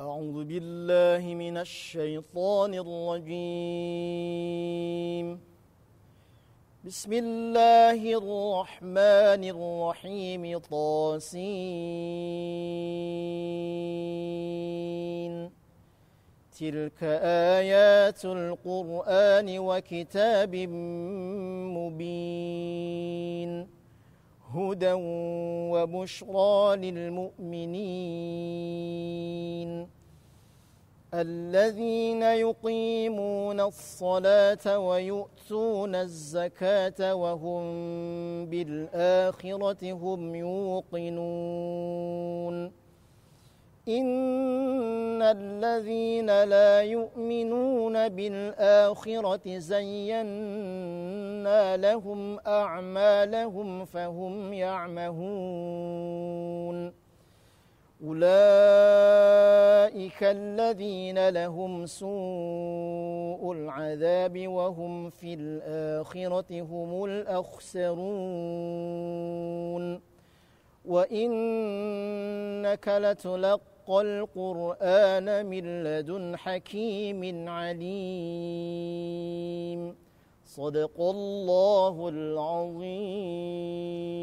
أعوذ بالله من الشيطان الرجيم بسم الله الرحمن الرحيم طاسين تلك آيات القرآن وكتاب مبين هدى وبشرى للمؤمنين الذين يقيمون الصلاة ويؤتون الزكاة وهم بالآخرة هم يوقنون إن الذين لا يؤمنون بالآخرة زينا لهم أعمالهم فهم يعمهون أولئك الذين لهم سوء العذاب وهم في الآخرة هم الأخسرون وإنك لتلقى القرآن من لدن حكيم عليم صدق الله العظيم